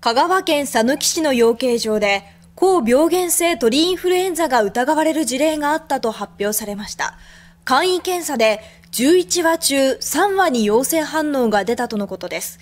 香川県さぬき市の養鶏場で、高病原性鳥インフルエンザが疑われる事例があったと発表されました。簡易検査で11羽中3羽に陽性反応が出たとのことです。